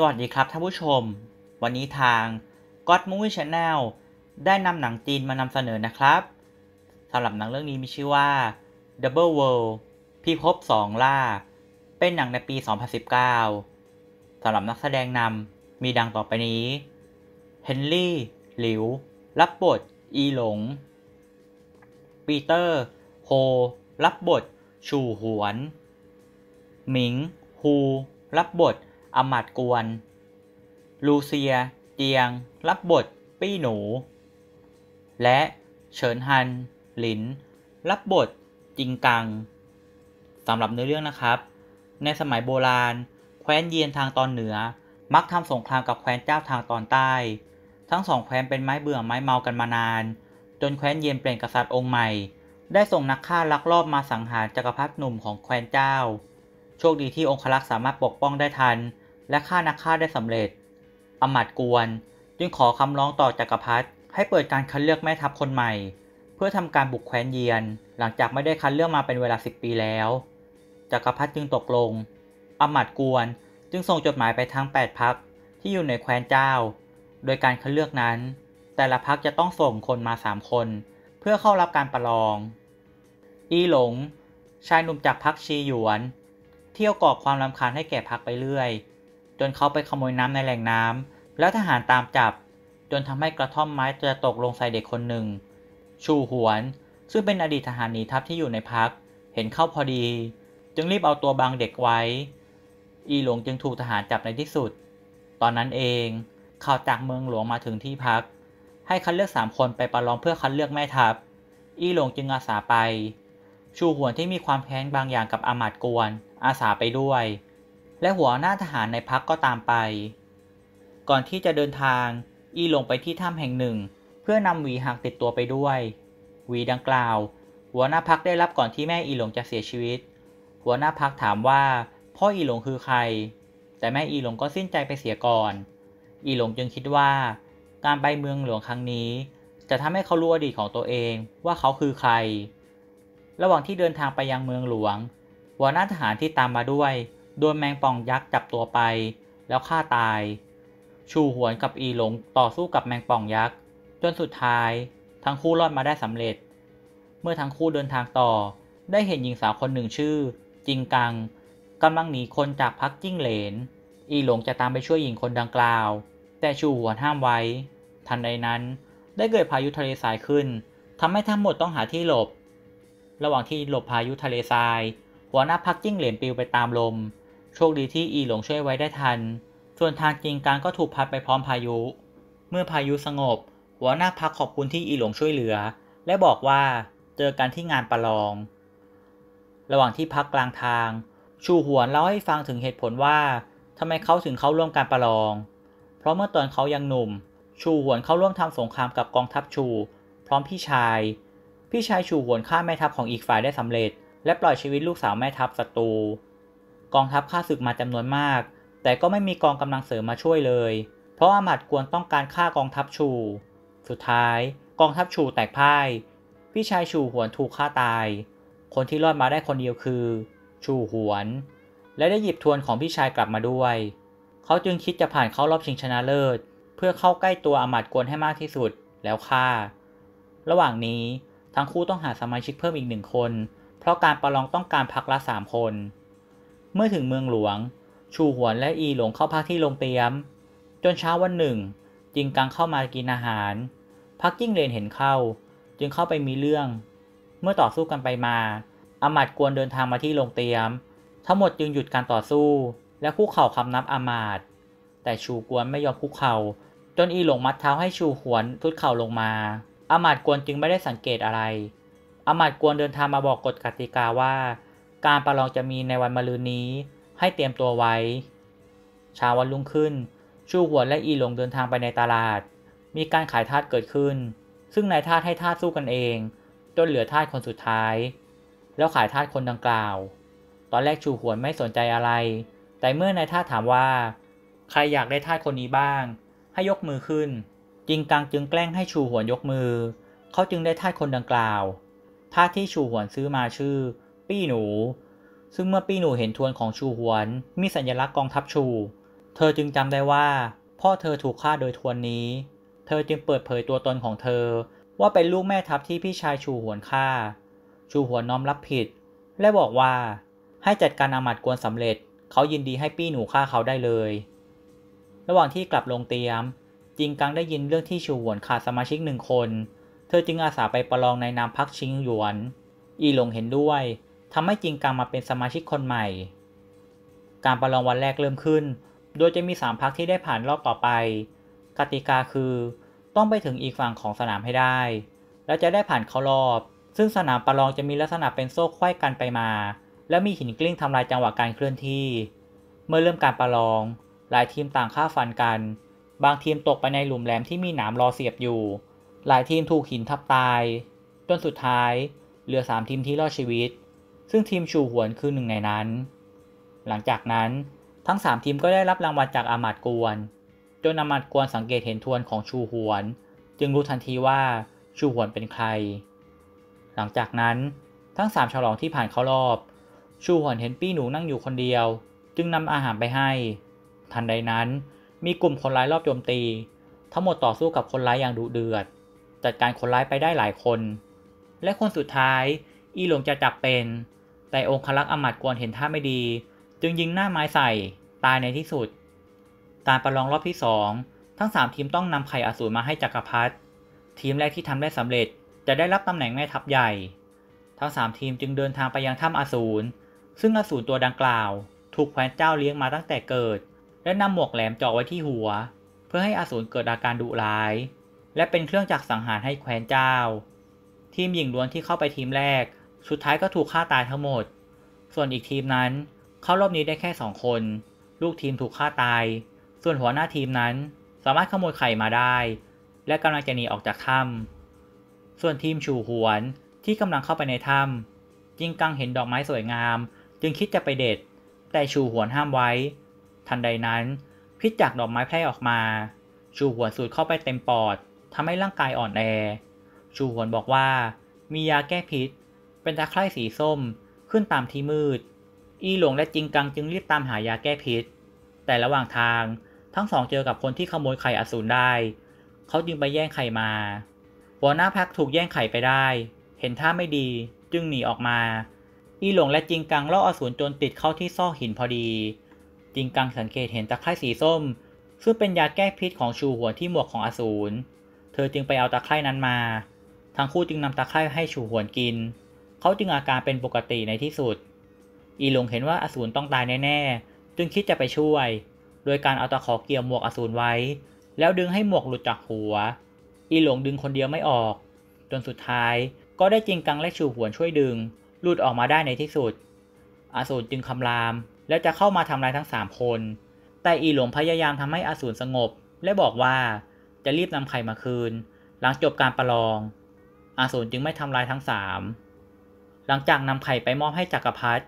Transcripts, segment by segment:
สวัสดีครับท่านผู้ชม วันนี้ทาง God Movie Channel ได้นำหนังจีนมานำเสนอนะครับสำหรับหนังเรื่องนี้มีชื่อว่า Double World พิภพสองล่า เป็นหนังในปี 2019 สำหรับนักแสดงนำมีดังต่อไปนี้เฮนรี่หลิว รับบท อีหลง ปีเตอร์โฮรับบท ชูหวนหมิงฮูรับบทอมัดกวน ลูเซีย เตียง รับบท ปี้หนู และ เฉินฮัน หลิน รับบท จิงกังสำหรับเนื้อเรื่องนะครับ ในสมัยโบราณ แคว้นเยียนทางตอนเหนือ มักทำสงครามกับแคว้นเจ้าทางตอนใต้ ทั้งสองแคว้นเป็นไม้เบื่อไม้เมากันมานาน จนแคว้นเยียนเปลี่ยนกษัตริย์องค์ใหม่ ได้ส่งนักฆ่าลักลอบมาสังหารจักรพรรดิหนุ่มของแคว้นเจ้า โชคดีที่องครักษ์สามารถปกป้องได้ทันและฆ่านักฆ่าได้สำเร็จอมาตย์กวนจึงขอคำร้องต่อจักรพรรดิให้เปิดการคัดเลือกแม่ทัพคนใหม่ เพื่อทำการบุกแคว้นเยียนหลังจากไม่ได้คัดเลือกมาเป็นเวลาสิบปีแล้ว จักรพรรดิจึงตกลงอมาตย์กวนจึงส่งจดหมายไปทั้ง 8พักที่อยู่ในแคว้นเจ้า โดยการคัดเลือกนั้น แต่ละพักจะต้องส่งคนมา3คนเพื่อเข้ารับการประลอง อีหลง ชายหนุ่มจากพักชีหยวน เที่ยวก่อความรำคาญให้แก่พักไปเรื่อยจนเขาไปขโมยน้ำในแหล่งน้ำแล้วทหารตามจับ จนทำให้กระท่อมไม้จะตกลงใส่เด็กคนหนึ่ง ชูหวนซึ่งเป็นอดีตทหารหนีทัพที่อยู่ในพัก เห็นเข้าพอดี จึงรีบเอาตัวบังเด็กไว้ อีหลวงจึงถูกทหารจับในที่สุด ตอนนั้นเอง ข่าวจากเมืองหลวงมาถึงที่พัก ให้คัดเลือกสามคนไปประลองเพื่อคัดเลือกแม่ทัพ อีหลวงจึงอาสาไป ชูหวนที่มีความแค้นบางอย่างกับอามาตกวน อาสาไปด้วยและหัวหน้าทหารในพักก็ตามไป ก่อนที่จะเดินทาง อีลงไปที่ถ้ำแห่งหนึ่ง เพื่อนำหวีหักติดตัวไปด้วยหวีดังกล่าว หัวหน้าพักได้รับก่อนที่แม่อีหลงจะเสียชีวิต หัวหน้าพักถามว่า พ่ออีหลงคือใคร แต่แม่อีหลงก็สิ้นใจไปเสียก่อน อีหลงจึงคิดว่า การไปเมืองหลวงครั้งนี้ จะทำให้เขารู้อดีตของตัวเอง ว่าเขาคือใคร ระหว่างที่เดินทางไปยังเมืองหลวง หัวหน้าทหารที่ตามมาด้วยโดนแมงป่องยักษ์จับตัวไป แล้วฆ่าตาย ชูหวนกับอีหลงต่อสู้กับแมงป่องยักษ์จนสุดท้าย ทั้งคู่รอดมาได้สำเร็จ เมื่อทั้งคู่เดินทางต่อ ได้เห็นหญิงสาวคนหนึ่งชื่อจิงกังกำลังหนีคนจากพักจิ้งเหลน อีหลงจะตามไปช่วยหญิงคนดังกล่าว แต่ชูหวนห้ามไว้ ทันใดนั้น ได้เกิดพายุทะเลทรายขึ้นทำให้ทั้งหมดต้องหาที่หลบ ระหว่างที่หลบพายุทะเลทรายหัวหน้าพักจิ้งเหลนปลิวไปตามลมโชคดีที่อีหลงช่วยไว้ได้ทัน ส่วนทางกิงการก็ถูกพัดไปพร้อมพายุ เมื่อพายุสงบหัวหน้าพักขอบคุณที่อีหลงช่วยเหลือ และบอกว่าเจอกันที่งานประลอง ระหว่างที่พักกลางทาง ชูหวนเล่าให้ฟังถึงเหตุผลว่าทำไมเขาถึงเข้าร่วมการประลอง เพราะเมื่อตอนเขายังหนุ่ม ชูหวนเข้าร่วมทำสงครามกับกองทัพชูพร้อมพี่ชาย พี่ชายชูหวนฆ่าแม่ทัพของอีกฝ่ายได้สำเร็จและปล่อยชีวิตลูกสาวแม่ทัพศัตรูกองทัพข้าศึกมาจำนวนมาก แต่ก็ไม่มีกองกำลังเสริมมาช่วยเลย เพราะอามัดกวนต้องการฆ่ากองทัพชู สุดท้าย กองทัพชูแตกพ่าย พี่ชายชูหวนถูกฆ่าตาย คนที่รอดมาได้คนเดียวคือชูหวน และได้หยิบทวนของพี่ชายกลับมาด้วย เขาจึงคิดจะผ่านเข้ารอบชิงชนะเลิศ เพื่อเข้าใกล้ตัวอามัดกวนให้มากที่สุดแล้วฆ่า ระหว่างนี้ทั้งคู่ต้องหาสมาชิกเพิ่มอีกหนึ่งคน เพราะการประลองต้องการพักละสามคนเมื่อถึงเมืองหลวง ชูหวนและอีหลงเข้าพักที่โรงเตียม จนเช้าวันหนึ่งจิงกังเข้ามากินอาหาร พักยิ้งเลนเห็นเข้า จึงเข้าไปมีเรื่อง เมื่อต่อสู้กันไปมาอามาดกวนเดินทางมาที่โรงเตียม ทั้งหมดจึงหยุดการต่อสู้ และคู่เข่าคำนับอามาดแต่ชูกวนไม่ยอมคู่เข่าจนอีหลงมัดเท้าให้ชูหวนทุดเข่าลงมาอามาดกวนจึงไม่ได้สังเกตอะไรอามาดกวนเดินทางมาบอกกฎกติกาว่าการประลองจะมีในวันมะรืนนี้ ให้เตรียมตัวไว้เช้าวันรุ่งขึ้น ชูหัวและอีหลงเดินทางไปในตลาด มีการขายทาสเกิดขึ้น ซึ่งนายทาสให้ทาสสู้กันเอง จนเหลือทาสคนสุดท้าย แล้วขายทาสคนดังกล่าว ตอนแรกชูหัวไม่สนใจอะไร แต่เมื่อนายทาสถามว่า ใครอยากได้ทาสคนนี้บ้าง ให้ยกมือขึ้น จริงกังจึงแกล้งให้ชูหัวยกมือ เขาจึงได้ทาสคนดังกล่าวทาสที่ชูหัวซื้อมาชื่อปี้หนู ซึ่งเมื่อปี้หนูเห็นทวนของชูหวน มีสัญลักษณ์กองทัพชู เธอจึงจำได้ว่า พ่อเธอถูกฆ่าโดยทวนนี้ เธอจึงเปิดเผยตัวตนของเธอ ว่าเป็นลูกแม่ทัพที่พี่ชายชูหวนฆ่า ชูหวนน้อมรับผิด และบอกว่า ให้จัดการอามัดกวนสำเร็จ เขายินดีให้ปี้หนูฆ่าเขาได้เลย ระหว่างที่กลับลงเตียมจิงกังได้ยินเรื่องที่ชูหวนขาดสมาชิกหนึ่งคน เธอจึงอาสาไปประลองในนามพักชิงหยวน อีหลงเห็นด้วยทำให้จริงกังมาเป็นสมาชิกคนใหม่ การประลองวันแรกเริ่มขึ้น โดยจะมี3พักที่ได้ผ่านรอบต่อไป กติกาคือ ต้องไปถึงอีกฝั่งของสนามให้ได้ แล้วจะได้ผ่านเข้ารอบ ซึ่งสนามประลองจะมีลักษณะเป็นโซ่ไขว้กันไปมา และมีหินกลิ้งทำลายจังหวะการเคลื่อนที่ เมื่อเริ่มการประลอง หลายทีมต่างฆ่าฟันกัน บางทีมตกไปในหลุมแหลมที่มีหนามรอเสียบอยู่ หลายทีมถูกหินทับตาย จนสุดท้ายเหลือ3ทีมที่รอดชีวิตซึ่งทีมชูหวนคือหนึ่งในนั้น หลังจากนั้นทั้ง3ทีมก็ได้รับรางวัลจากอามัดกวนจนอามัดกวนสังเกตเห็นทวนของชูหวน จึงรู้ทันทีว่าชูหวนเป็นใคร หลังจากนั้นทั้ง3ฉลองที่ผ่านเข้ารอบ ชูหวนเห็นปี้หนูนั่งอยู่คนเดียว จึงนำอาหารไปให้ ทันใดนั้นมีกลุ่มคนร้ายรอบโจมตี ทั้งหมดต่อสู้กับคนร้ายอย่างดุเดือด จัดการคนร้ายไปได้หลายคน และคนสุดท้ายอีหลงจะจับเป็นแต่องคลักษ์อมัดกวนเห็นท่าไม่ดี จึงยิงหน้าไม้ใส่ ตายในที่สุดตารประลองรอบที่ 2 ทั้ง 3 ทีมต้องนำไข่อสูรมาให้จักรพรรดิทีมแรกที่ทำได้สำเร็จจะได้รับตำแหน่งแม่ทัพใหญ่ ทั้ง 3 ทีมจึงเดินทางไปยังถ้ำอสูรซึ่งอสูรตัวดังกล่าว ถูกแขวนเจ้าเลี้ยงมาตั้งแต่เกิด และนำหมวกแหลมเจาะไว้ที่หัว เพื่อให้อสูรเกิดอาการดุร้าย และเป็นเครื่องจักรสังหารให้แขวนเจ้า ทีมหญิงล้วนที่เข้าไปทีมแรกสุดท้ายก็ถูกฆ่าตายทั้งหมด ส่วนอีกทีมนั้น เข้ารอบนี้ได้แค่2คน ลูกทีมถูกฆ่าตาย ส่วนหัวหน้าทีมนั้นสามารถขโมยไข่มาได้ และกำลังจะหนีออกจากถ้ำส่วนทีมชูหวนที่กำลังเข้าไปในถ้ำจิงกังเห็นดอกไม้สวยงาม จึงคิดจะไปเด็ด แต่ชูหวนห้ามไว้ ทันใดนั้น พิษจากดอกไม้แพร่ออกมา ชูหวนสูดเข้าไปเต็มปอดทำให้ร่างกายอ่อนแอชูหวนบอกว่า มียาแก้พิษเป็นตาไคร่สีส้มขึ้นตามที่มืด อีหลงและจิงกังจึงรีบตามหายาแก้พิษ แต่ระหว่างทางทั้งสองเจอกับคนที่ขโมยไข่อสูรได้ เขาจึงไปแย่งไข่มาหัวหน้าพักถูกแย่งไข่ไปได้ เห็นท่าไม่ดีจึงหนีออกมา อีหลงและจิงกังล่ออสูรจนติดเข้าที่ซอกหินพอดีจิงกังสังเกตเห็นตะไคร่สีส้มซึ่งเป็นยาแก้พิษของชูหัวที่หมวกของอสูรเธอจึงไปเอาตะไคร่นั้นมา ทั้งคู่จึงนำตะไคร้ให้ชูหวนกินเขาจึงอาการเป็นปกติในที่สุด อีหลงเห็นว่าอสูรต้องตายแน่ๆจึงคิดจะไปช่วย โดยการเอาตะขอเกี่ยวหมวกอสูรไว้ แล้วดึงให้หมวกหลุดจากหัว อีหลงดึงคนเดียวไม่ออก จนสุดท้ายก็ได้จริงกังและชูหวนช่วยดึง หลุดออกมาได้ในที่สุด อสูรจึงคำรามและจะเข้ามาทำลายทั้งสามคน แต่อีหลงพยายามทำให้อสูรสงบ และบอกว่าจะรีบนำไข่มาคืน หลังจบการประลองอาสูรจึงไม่ทำลายทั้งสามหลังจากนำไข่ไปมอบให้จักรพรรดิ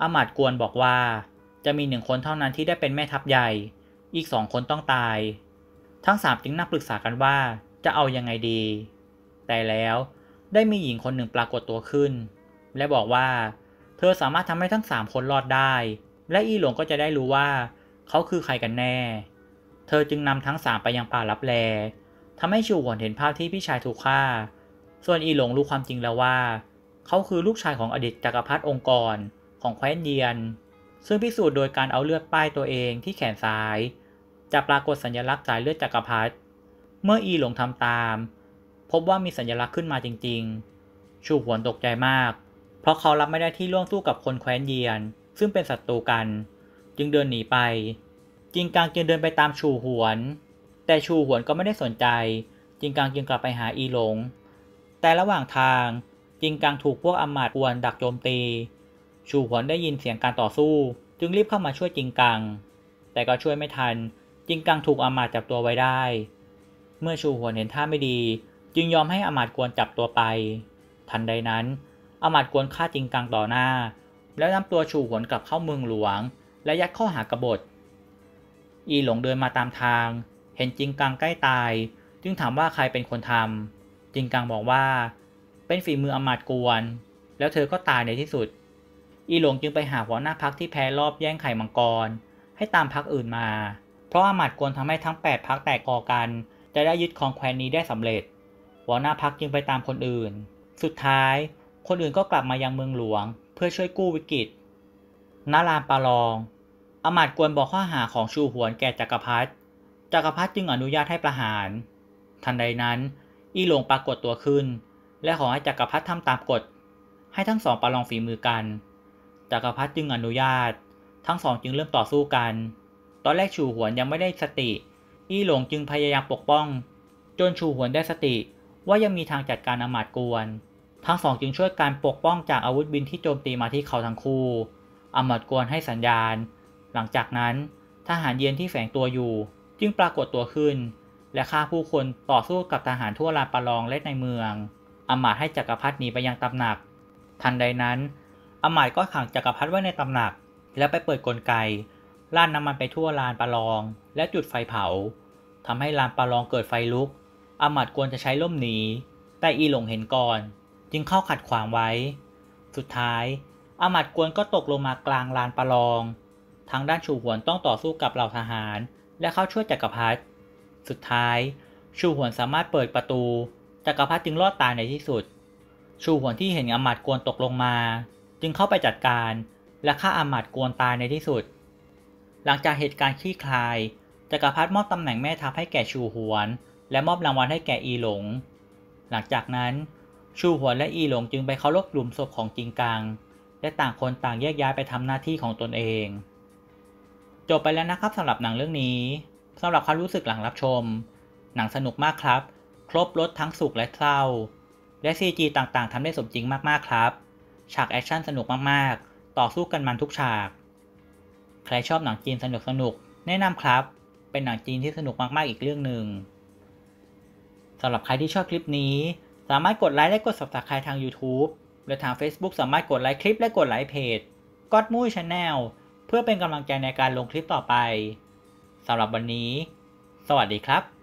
อามาต์กวนบอกว่า จะมีหนึ่งคนเท่านั้นที่ได้เป็นแม่ทัพใหญ่ อีกสองคนต้องตาย ทั้งสามจึงนั่งปรึกษากันว่าจะเอายังไงดี แต่แล้วได้มีหญิงคนหนึ่งปรากฏตัวขึ้น และบอกว่า เธอสามารถทำให้ทั้งสามคนรอดได้ และอีหลวงก็จะได้รู้ว่า เขาคือใครกันแน่ เธอจึงนำทั้งสามไปยังป่าลับแลทำให้ชูหวนเห็นภาพที่พี่ชายถูกฆ่า ส่วนอีหลงรู้ความจริงแล้วว่าเขาคือลูกชายของอดีตจักรพรรดิองค์กรของแคว้นเดียน ซึ่งพิสูจน์โดยการเอาเลือดป้ายตัวเองที่แขนซ้าย จะปรากฏสัญลักษณ์สายเลือดจักรพรรดิเมื่ออีหลงทำตาม พบว่ามีสัญลักษณ์ขึ้นมาจริงๆชูหวนตกใจมาก เพราะเขารับไม่ได้ที่ร่วมสู้กับคนแคว้นเยียน ซึ่งเป็นศัตรูกัน จึงเดินหนีไปจิงกังจึงเดินไปตามชูหวน แต่ชูหวนก็ไม่ได้สนใจจิงกังจึงกลับไปหาอีหลง แต่ระหว่างทางจิงกังถูกพวกอำมาตย์กวนดักโจมตี ชูหวนได้ยินเสียงการต่อสู้ จึงรีบเข้ามาช่วยจิงกัง แต่ก็ช่วยไม่ทัน จิงกังถูกอำมาตย์จับตัวไว้ได้ เมื่อชูหวนเห็นท่าไม่ดี จึงยอมให้อำมาตย์กวนจับตัวไป ทันใดนั้น อมาตย์กวนฆ่าจิงกังต่อหน้า แล้วนำตัวชูหวนกลับเข้าเมืองหลวง และยัดข้อหากบฏ อีหลงเดินมาตามทาง เห็นจิงกังใกล้ตาย จึงถามว่าใครเป็นคนทำจิงกังบอกว่าเป็นฝีมืออมาตกวน แล้วเธอก็ตายในที่สุด อีหลงจึงไปหาหัวหน้าพักที่แพ้รอบแย่งไข่มังกร ให้ตามพักอื่นมา เพราะอมาตกวนทำให้ทั้ง 8 พักแตกคอกันจะได้ยึดของแคว้นนี้ได้สำเร็จ หัวหน้าพักจึงไปตามคนอื่น สุดท้ายคนอื่นก็กลับมายังเมืองหลวง เพื่อช่วยกู้วิกฤตนารามปาลองอมาตกวนบอกข้อหาของชูหวน แก่จักรพรรดิจักรพรรดิจึงอนุญาตให้ประหาร ทันใดนั้น อีหลงปรากฏตัวขึ้นและขอให้จักรพรรดิทำตามกฎให้ทั้งสองประลองฝีมือกัน จักรพรรดิจึงอนุญาต ทั้งสองจึงเริ่มต่อสู้กัน ตอนแรกชูหวนยังไม่ได้สติ อี้หลงจึงพยายามปกป้อง จนชูหวนได้สติว่ายังมีทางจัดการอามาตกวน ทั้งสองจึงช่วยการปกป้องจากอาวุธบินที่โจมตีมาที่เขาทั้งคู่อามาตกวนให้สัญญาณ หลังจากนั้น ทหารเย็นที่แฝงตัวอยู่ จึงปรากฏตัวขึ้น และฆ่าผู้คนต่อสู้กับทหารทั่วลานประลองและในเมืองอมาตให้จักรพรรดิหนีไปยังตำหนัก ทันใดนั้นอมาตก็ขังจักรพรรดิไว้ในตำหนักแล้วไปเปิดกลไกล่านน้ำมันไปทั่วลานประลอง และจุดไฟเผาทำให้ลานประลองเกิดไฟลุกอมาตกวนจะใช้ล่มหนีแต่อีหลงเห็นก่อน จึงเข้าขัดขวางไว้ สุดท้ายอมาตกวนก็ตกลงมากลางลานประลองทางด้านชูหวนต้องต่อสู้กับเหล่าทหาร และเข้าช่วยจักรพรรดิสุดท้ายชูหวนสามารถเปิดประตูจักรพรรดิจึงรอดตายในที่สุด ชูหวนที่เห็นอามาตย์กวนตกลงมา จึงเข้าไปจัดการ และฆ่าอามาตย์กวนตายในที่สุด หลังจากเหตุการณ์คลี่คลายจักรพรรดิมอบตำแหน่งแม่ทัพให้แก่ชูหวน และมอบรางวัลให้แก่อีหลง หลังจากนั้น ชูหวนและอีหลงจึงไปเคารพหลุมศพของจิงกังและต่างคนต่างแยกย้ายไปทำหน้าที่ของตนเอง จบไปแล้วนะครับสำหรับหนังเรื่องนี้สำหรับความรู้สึกหลังรับชม หนังสนุกมากครับครบรถทั้งสุขและเศร้าและ CG ต่างๆทำได้สมจริงมากๆครับ ฉากแอคชั่นสนุกมากๆ ต่อสู้กันมันทุกฉาก ใครชอบหนังจีนสนุกสนุกแนะนำครับ เป็นหนังจีนที่สนุกมากๆอีกเรื่องหนึ่งสำหรับใครที่ชอบคลิปนี้ สามารถกดไลค์และกด subscribe ทาง YouTube และทาง Facebook สามารถกดไลค์คลิปและกดไลค์เพจกอดมุ้ยชาแนลเพื่อเป็นกำลังใจในการลงคลิปต่อไปสำหรับวันนี้ สวัสดีครับ